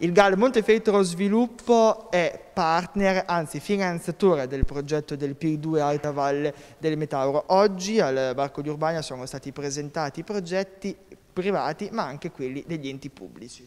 Il GAL Montefeltro Sviluppo è partner, anzi finanziatore del progetto del PIR 2 Alta Valle del Metauro. Oggi al Barco di Urbania sono stati presentati i progetti privati ma anche quelli degli enti pubblici.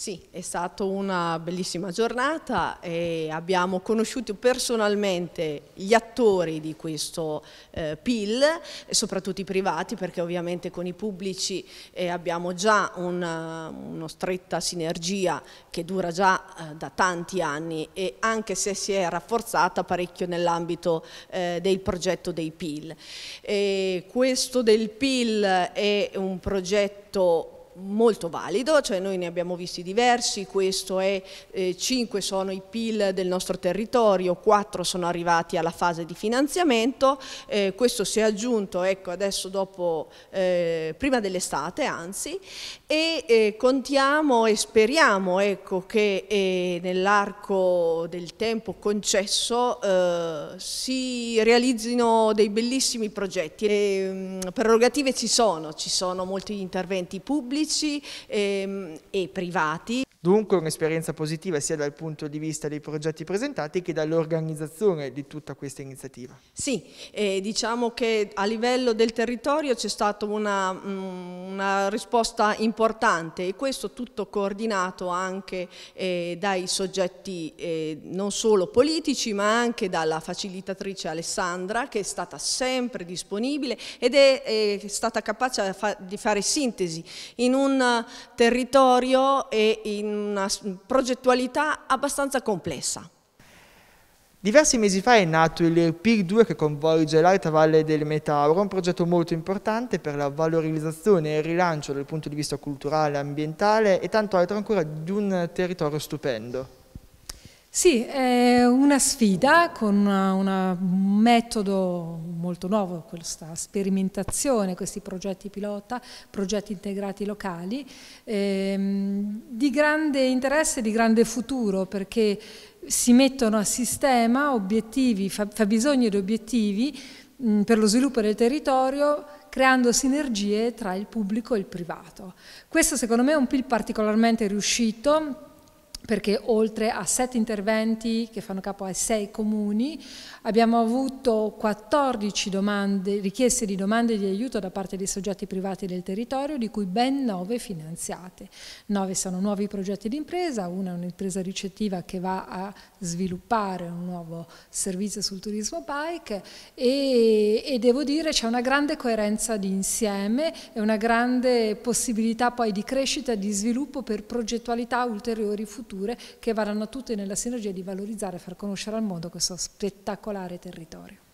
Sì, è stata una bellissima giornata e abbiamo conosciuto personalmente gli attori di questo eh, PIL, soprattutto i privati perché ovviamente con i pubblici eh, abbiamo già una, eh, una, stretta sinergia che dura già eh, da tanti anni e anche se si è rafforzata parecchio nell'ambito eh, del progetto dei PIL. E questo del PIL è un progetto molto valido, cioè noi ne abbiamo visti diversi, questo è, eh, 5 sono i PIL del nostro territorio, 4 sono arrivati alla fase di finanziamento, eh, questo si è aggiunto ecco, adesso dopo, eh, prima dell'estate anzi, e eh, contiamo e speriamo ecco, che eh, nell'arco del tempo concesso eh, si realizzino dei bellissimi progetti. E, ehm, mh, prerogative ci sono, ci sono molti interventi pubblici, pubblici ehm, e privati. Dunque un'esperienza positiva sia dal punto di vista dei progetti presentati che dall'organizzazione di tutta questa iniziativa. Sì, eh, diciamo che a livello del territorio c'è stata una, mm, una, risposta importante e questo tutto coordinato anche eh, dai soggetti eh, non solo politici ma anche dalla facilitatrice Alessandra che è stata sempre disponibile ed è, è stata capace fa di fare sintesi in un territorio e in una progettualità abbastanza complessa. Diversi mesi fa è nato il PIC2 che coinvolge l'Alta Valle del Metauro, un progetto molto importante per la valorizzazione e il rilancio dal punto di vista culturale, ambientale e tanto altro ancora di un territorio stupendo. Sì, è una sfida con un metodo molto nuovo, questa sperimentazione, questi progetti pilota, progetti integrati locali. Ehm, di grande interesse, e di grande futuro, perché si mettono a sistema obiettivi, fabbisogni di obiettivi mm, per lo sviluppo del territorio creando sinergie tra il pubblico e il privato. Questo secondo me è un PIL particolarmente riuscito perché oltre a sette interventi che fanno capo ai sei comuni, abbiamo avuto 14 domande, richieste di domande di aiuto da parte dei soggetti privati del territorio, di cui ben nove finanziate. Nove sono nuovi progetti di impresa, una è un'impresa ricettiva che va a sviluppare un nuovo servizio sul turismo bike e, e devo dire c'è una grande coerenza di insieme e una grande possibilità poi di crescita e di sviluppo per progettualità ulteriori future culture che vadano tutte nella sinergia di valorizzare e far conoscere al mondo questo spettacolare territorio.